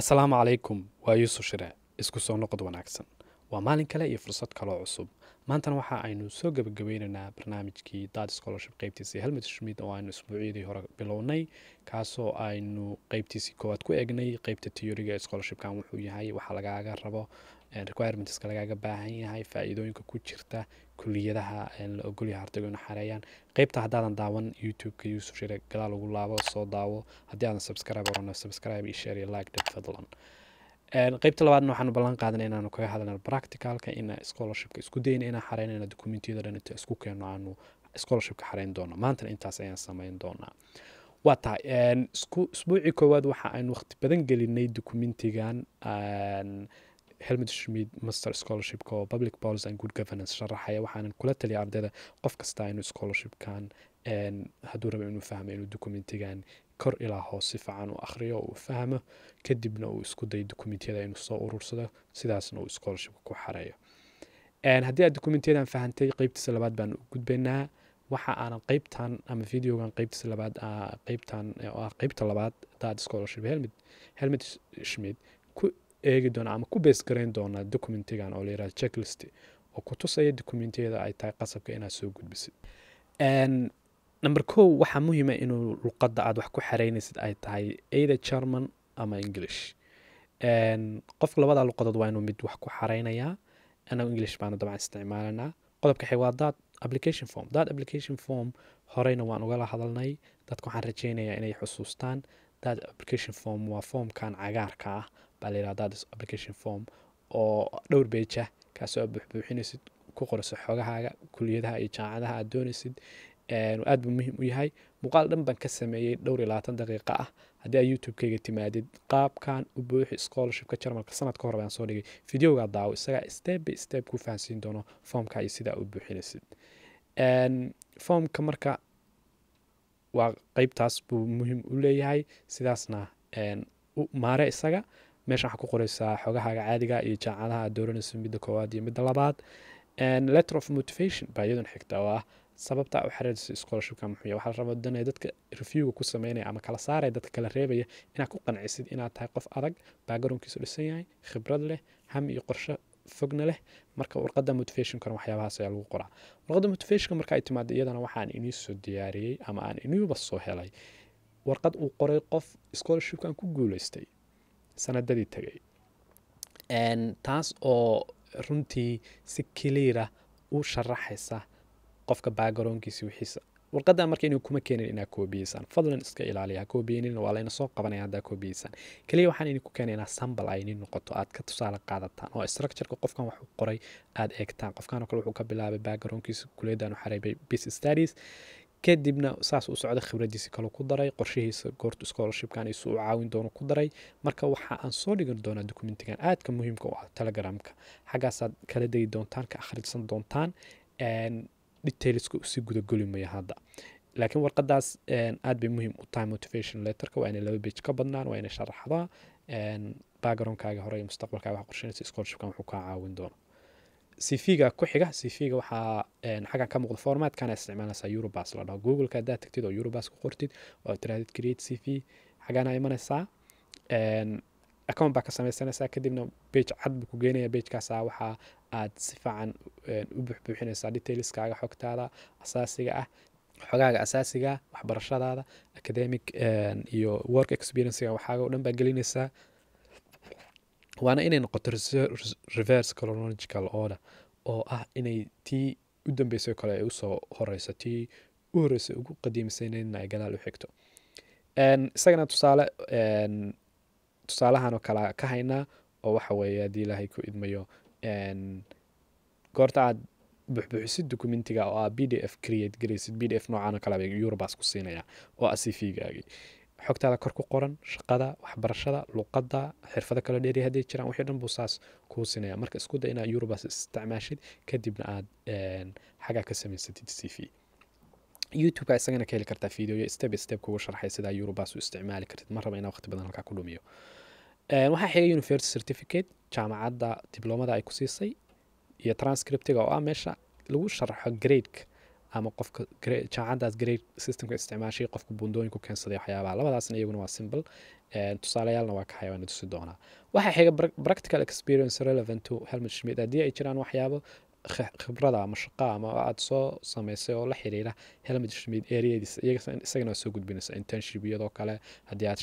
assalaamu calaykum waa yuusuf shire isku soo noqod wanaagsan waa maalin kale iyo fursad kaloo cusub maantana waxa aynu soo gebagabaynaynaa barnaamijkii daad scholarship qaybtiisii helmut schmid oo aynu isbuucyadii hore bilownay kaasoo aynu qaybtiisii koowaad ku eegnay qaybta tiyoriga ee scholarshipkan wuxuu yahay waxaa lagaaga rabo requirements-ka lagaaga baahan yahay faa-iidooyinka ku jirta kuliyadaha la ogolyaha hortagoo ina xareeyaan qeybta haddaadan daawan youtube-ka yuusuf gadaal ugu laabo soo daawo haddii aadan subscribe orana subscribe iyo iyo like dhib fadlan qaybta labaadna waxaanu ballan qaadanay inaanu kaga hadalna practicalka in scholarshipka isku dayna inaan xareyn ina dokumentiyada dhan inta isku keeno aanu scholarshipka xareyn doono maantana intaas ayaan sameyn doonaa waa tahay isbuucii koowaad waxa aynu waqti badan gelinay dokumentigan helmid schmid master scholarshipka oo public policy and good governance sharaxaya waxaanan kula taliya ardayda qof kasta inuu scholarshipkan hadduu rabo inuu fahmo inuu dokumentigan kor ilaa hoos si fican u akhriyo uu fahmo kadibna uu isku dayo dokumentiyada inuu soo urursado sidaasna uu scholarshipka ku xareeyo haddii aad dokumentiyadan fahantay qeybtiisa labaad baan u gudbaynaa waxa aanan qeybtan ama videogan qeybtiisa labaad qeybtan oo ah qeybta labaad daad scholarship helmid helmid schmid eegi doona ama ku bees garayn doonaa documentigan oo layihahdo checklist oo ku tusaya documentiyada ay tahay qasabka inaad soo gudbisid number kow waxaa muhiima ah inuu luqadda aad wax ku xaraynaysid ay tahay either german ama english qofka labada luqadood waa inuu mid wax ku xaraynayaa anagu english baana dabcan isticmaalanaa qodobka xig waa daad application form daad application form horeyna waan ugala hadalnay dadka waxaan rajaynayaa inay xusuustaan daad application form waa foomkan cagaarka ah baa la yirahdaa this application form oo dhowr beja kaasoo aad ku qorayso xogahaaga kuliyadaha iyo jaamacadaha aad doonaysid aad buu muhiim u yahay muuqaal dhan baan ka sameeyey dhowr iyo labaatan daqiiqa ah haddii aa youtube-kayga timaadid qaabkan u buuxi scholarshipka jarmalka sanad ka baan soo dhigay videoga daawo isagaa step by step ku fahansiin doono foomka iyo sidaa u buuxinaysid foomka marka waa qeybtaas buu muhiim u leeyahay sidaasna u maare isaga meeshan waxaa ku qoreysaa xogahaaga caadiga ah iyo jaacadaha aad dooranayso midda koowaad iyo midda labaad letter of motivation baa iyadoon xigta oo ah sababta u xiriiraysa scholarshipka muxuuya waxaa la rabaa doonaya dadka reviewga ku sameynaya ama kala saaraya dadka kala reebaya inaad ku qancisid inaad tahay qof adag backgroundkiisu dhisan yahay khibrad leh ham iyo qorshe fogna leh marka warqada motivationkana waxyaabahaas ayaa lagu qoraa warqada motivationka marka ay timaado iyadana waxaan iniisoo diyaariyey ama aan iniiba soo helay warqad uu qoray qof scholarshipkan ku guuleystay sanadadii tagay taas oo runtii si kiliira u sharaxaysa qofka baagaroonkiisa wixiisa warqadaa markaynu kuma keenin inaa koobiyeysaan fadlan iska ilaaliya ha waa layna soo qabanaya haddaa koobiyeysaan keliya waxaan idinku keenaynaa sambal ay idin noqoto aad ka tusaale qaadataan oo structureka qofkan waxuu qoray aad eegtaan qofkanoo kale wuxuu ka bilaabay baagaroonkiisa kuleedan u xareybay bis studies kadibna saas u socda khibradiisi kale ku daray qorshihiisa goortu scholarshipkan isu u caawin doono ku daray marka waxa aan soo dhigan doonaa documentigan aadka muhiimka u ah telegramka xaggaasaad kala degi doontaan ka akhrisan doontaan detailsku si gudagoli hadda laakiin warqadaas aad bay muhiim u tahay motivation letterka waa inay laba bej ka badnaan waa inay sharaxdaa backgroundkaaga hore iyo mustaqbalkaaga wax qorsheynaysa scholarshipkan wuxuu kaa caawin doono cvga ku xiga cvga waxaa xaggan ka muuqda formatkan isticmaalaysaa eurobas la dhaho googleka haddaad tagtid oo eurobas ku qortid oo tiraadid create c v xaggaana imanaysaa account baa ka sameysanaysaa kadibna bage cad buu ku geenaya bagekaasa waxaa aad si fiican u buxbuuxinaysaa detailskaaga xogtaada asaasiga ah xogaaga asaasiga ah, waxbarashadaada academic iyo work experiencega waxaaga o dhan baa gelinaysaa waana inay noqoto reverse chronological order oo ah inay tii u dambeyso kale ay usoo horeyso tii u horeysa ugu qadiimsanayna ay gadaal u xigto isagana tusaale tusaalahanoo kala ka haynaa oo waxa weeye haddii ilaahay ku idmayo goorta aad buxbuxisid documentiga oo a ah b d f create garaysid b d f noocan oo kale bay eurobas ku siinaya oo a ah c xogtaada kor ku qoran shaqada waxbarashada luqada xirfada kala dheeri haday jiraan wixii dhan buu saas kuu sinaya marka iskuda inaa eurubas isticmaashid kadibna aad xagaa ka samaysatid c v youtubeka isagana ka heli kartaa videoyo step step kugu sharxay sidaa eurubas u isticmaali kartid ma raba inaa waqti badan halkaa ku dhumiyo waxaa xiga university certificate jaamacadda dibloomada ay ku siisay iyo transcriptiga oo ah meesha lagu sharxo gradeka ama qofka jaacadaas grade systemka isticmaashay qofka bundooyinku keensaday waxyaabaha labadaasna iyaguna waa simple tusaaleyaalna waa ka xayawaan tusi doonaa waxaa xiga practical experience relevant to helmet schmidt haddii ay jiraan waxyaabo khibrada ama shaqaa ama aada soo samaysay oo la xiriira helmet schmidt areadiis isagana waa soo gudbinaysa internship iyadoo kale haddii aad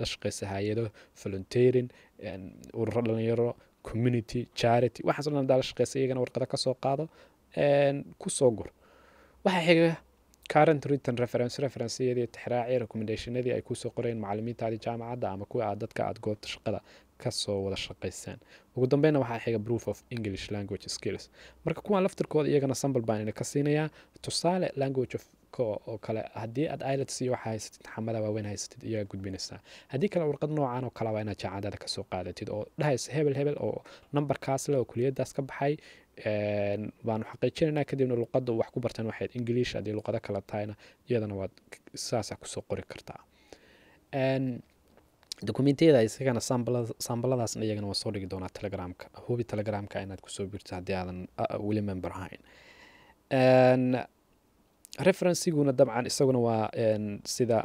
la shaqeysa hay-ado volunteering ururo dhalinyaro community charity waxaas o dhan hadaa la shaqeysa iyagana warqado kasoo qaado kusoo gur waxaa xiga current written reference referenceyadii tixraacii recommendationadii ay kusoo qoreen macalimiintaadii jaamacadda ama kuwa aad dadka aad goobta shaqada kasoo wada shaqaysaan ugu dambeyna waxaa xiga proof of english language skills marka kuwan laftirkooda iyagana sambal baan idinka siinayaa tusaale language of oo kale haddii aad ilets iyo waxa haysatid xamada waaweyn haysatid iyaga gudbinaysaa haddii kale warqad noocaan oo kalaba inaad jaacadada kasoo qaadatid oo dhahaysa hebel hebel oo nambarkaas leh oo kuliyadaas ka baxay waanu xaqiijinayna kadibna luqada wax ku barteen waxayd ingiliish haddii luqado kale tahayna iyadana waad saasa kusoo qori kartaa dokumentiyada isagana sambaladaasna iyagana waan soo dhigi doonaa telegramka hubi telegramka inaad kusoo birto haddii aadan weli member ahayn referenciguna dabcan isaguna waa sida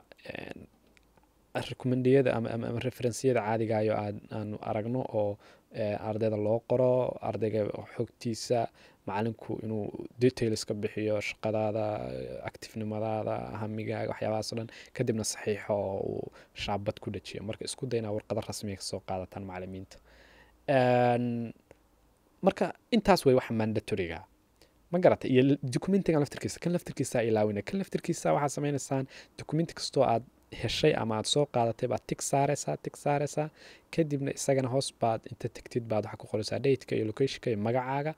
rekomendiyada ama referenciyada caadigayo aanu aragno oo ardayda loo qoro ardayga xogtiisa macalinku inuu details ka bixiyo shaqadaada activenimadaada hamigaaga waxyaabahaas dhan kadibna saxiixo oo uu shaabad ku dhejiyo marka isku day warqada warqado rasmiga kasoo qaadataan macalimiinta marka intaas way waxa mandatoriga ma garata iyo documentiga laftirkiisa kan laftirkiisa ilaawina kan laftirkiisa waxaad samaynaysaan documenti kastoo aad heshay ama aad soo qaadatay baad tig saareysaa tig saareysaa kadibna isagana hoos baad inta tegtid baad waxaa ku qoreysaa datka iyo locationka iyo magacaaga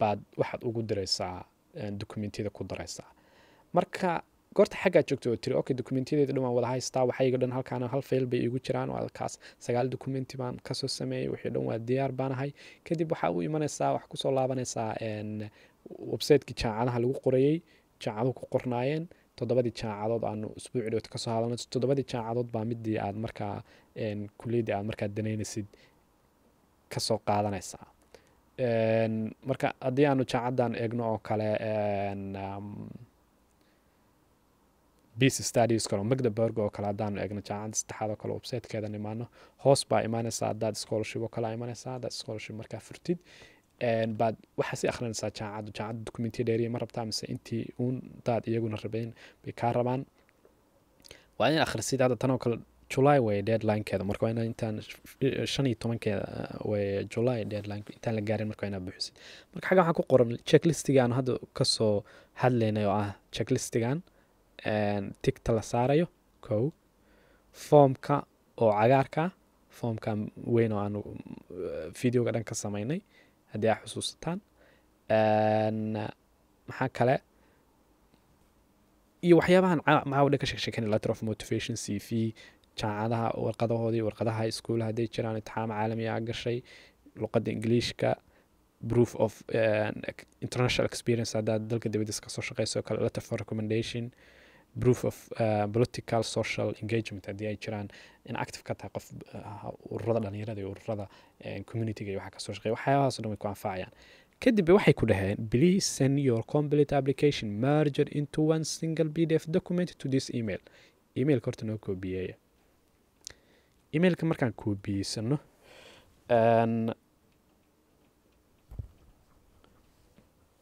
baad waxaad ugu direysaa dokumentiyada ku dareysaa marka goorta xaggaad joogto oo tiri okay dokumentiyadeeda dhan waan wada haystaa waxayga dhan halkaana hal fail bay igu jiraan halkaas sagaal dokumenti baan kasoo sameeyey wixii dhan waa diyaar baanahay kadib waxaa u imaneysaa waxaa kusoo laabaneysaa websiteki jaamacadaha lagu qorayey jaamacadahu ku qornaayeen todobadii jaamacadood aanu isbuuci dhoota kasoo hadalno toddobadii jaamacadood baa midii aad markaa kuliyadii aad markaa danaynaysid kasoo qaadanaysaa marka haddii aanu jaamacaddan eegno oo kale beas um, studies kale magdeburg oo kale haddaanu eegno jaacadda saddexaad oo kale websitekeeda imaano hoos baa imaanaysaa haddaad scholarship oo kale imaanaysaa haddaad scholarship markaa furtid baad waxaasi si akhrinaysaa jaacaddu jaacadda dheeriya ma rabtaa mise intii uun daad iyaguna rabeyn bay kaa rabaan waa in akhrisid hadda tanoo kale july way deadlinekeeda marka waa inaa intaan shan iyo tobankeeda uh, way july deadline intaan la gaarin marka waa inaa buxisid marka xagga waxaa ku qoran checklistiga hadda kasoo hadlaynay oo ah checklistigan tigta la saarayo ko foomka oo cagaarka foomka weyn oo aan uh, videoga dhan ka samaynay haddii aa xusuusataan maxaa kale iyo waxyaabahan maawdhan ka sheksheekan letter of motivation c v jaamacadaha warqadahoodii warqadaha iskuulaha hadday jiraan intixaamo caalami a gashay luqadda ingiliishka proof of international experience haddaad dalka dibadiis kasoo shaqeyso kale letter for recommendation proof of uh, political social engagement haddii ay jiraan in active ka tahay qof uh, ururada dhallinyarada iyo ururada uh, communityga iyo waxaa kasoo shaqeya waxyaabahaas o dhan way ku anfacayaan kadib waxay ku dhaheen please send your complete application merger into one single pdf document to this email emailka horta noo koobiyeeya emailka markaan koobiyeysano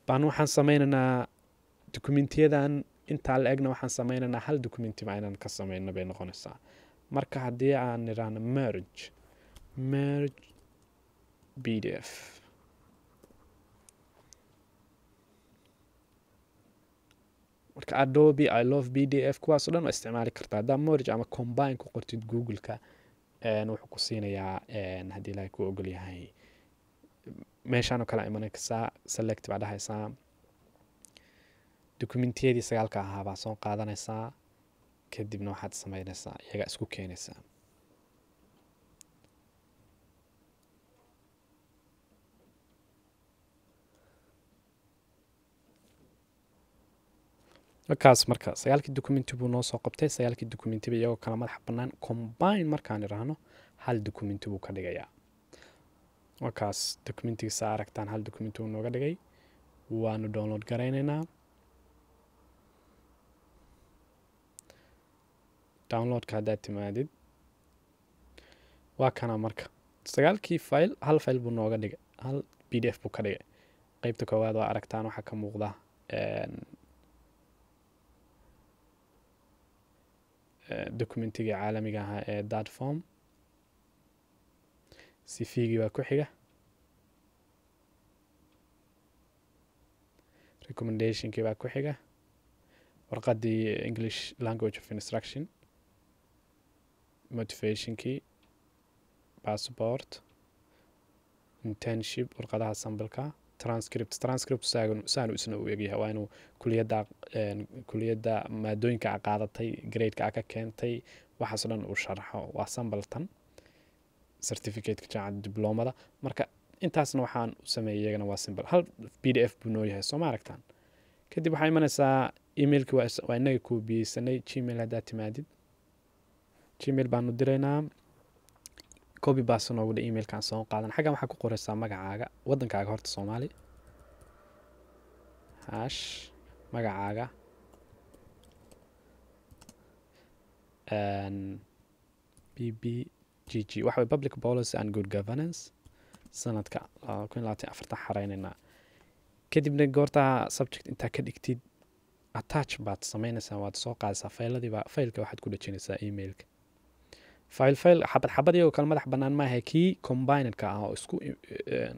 baan waxaan sameynaynaa documentyadan intaa la egna waxaan samaynaynaa hal documentima inaan ka samayna bay noqonaysaa marka haddii aan nidhaahno marriage marriage b d f marka adobe i love b d f kuwaasoo dhan waa isticmaali kartaa haddaa morige ama combine ku qortid google-ka wuxuu ku siinayaa haddii ilahay ku ogolyahay meeshaanoo kala imanaysaa select dhahaysaa dokumentiyadii sagaalka ahaa baa soo qaadanaysaa kadibna waxaad sameynaysaa iyagaa isku keenaysaa markaas marka sagaalkii documenti buu noo soo qabtay sagaalkii documentiba iyagoo kala madax banaan combine markaan idhaahno hal documenti buu ka dhigayaa markaas documentigiisa aragtaan hal documenti buu nooga dhigay waanu download garaynaynaa downloadka haddaad timaadid waa kana marka sagaalkii fil hal fil buu nooga dhigay hal b d f buu ka dhigay qeybta koowaad waa aragtaan waxaa ka muuqda documentigii caalamiga ahaa ee datform sifigii baa ku xiga recommendationkii baa ku xiga warqadii english language of instruction motivationkii bassport internship warqadaha sambalka transcript transcript saan isna u egyahay waa inuu kuliyada kuliyadda maadooyinka a qaadatay gradeka a ka keentay waxaas dhan uu sharxo waa sambaltan certificateka jaamacada diblomada marka intaasna waxaan u sameeyay iyagana waa simbal hal b d f buu noo yahay soo ma aragtaan kadib waxaa imanaysaa emailkii waa innaga koobiyeysannay gmail haddaad timaadid gmail baanu diraynaa coby baasnoogudha emailkan soo qaadan xaggan waxaa ku qoreysaa magacaaga wadankaaga horta soomaali hash magacaaga b b g g waxaway public policy and good governance sanadka afartan xareyneynaa kadibna goortaa subject intaa ka dhigtid attach baad sameyneysaa waad soo qaadaysaa fayladiiba faylka waxaad ku dhajinaysaa emailka file file xabad xabad iyagoo kale madax banaan maaha kii combinedka ah oo isku eh,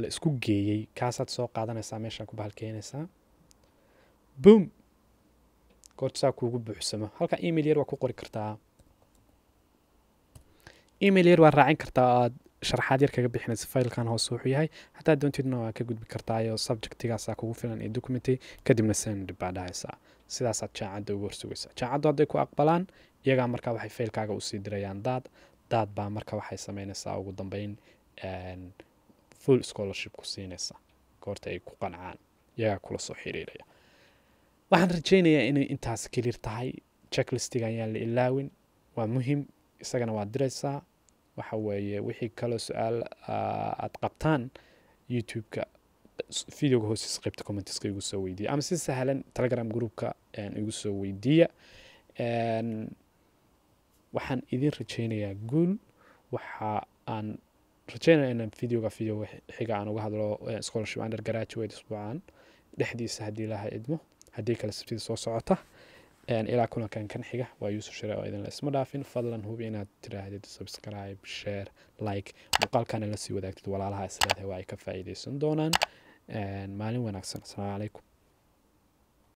la isku geeyey kaasaad soo qaadanaysaa meeshaa ku bahal keenaysaa boom goortisaa kuugu buuxsamo halkaa email yar waa ku qori kartaa email yar waa raacin kartaa oo aad sharxaad yar kaga bixinaysa failkan hoose wuxuu yahay hataa doontidna waa ka gudbi kartaa iyo subjectigaasaa kugu filan ee documentay kadibna send baa dhahaysaa sidaasaad jaacadda ugu horsugaysaa jaacaddu hadday ku aqbalaan iyagaa markaa waxay faylkaaga usii dirayaan daad daad baa marka waxay sameynaysaa ugu dambeyn full scholarship ku siinaysa goorta ay ku qancaan iyagaa kula soo xiriiraya waxaan rajeynayaa inay intaas clear tahay checklistigan yaan la ilaawin waa muhim isagana waad diraysaa waxa weeye wixii kaloo su-aal aada qabtaan youtube-ka videoga hoosiisa qaybta commenteska igu soo weydiiya ama si sahlan telegram groupka igu soo weydiiya waxaan idin rajeynayaa guul waxa aan rajeynaya inaan videoga video xiga aan uga hadlo eh, scholarship under graduate isbuucan dhexdiisa haddii laha idmo haddii kale sabtida soo socota ilaa kulankan kan xiga waa yuusuf share oo idinla isma dhaafin fadlan hubi inaad tiraahdid subscribe share like muuqaalkana la sii wadaagtid walaalaha isleedahay waa ay ka faa'iideysan doonaan maalin wanaagsan asalaamu calaykum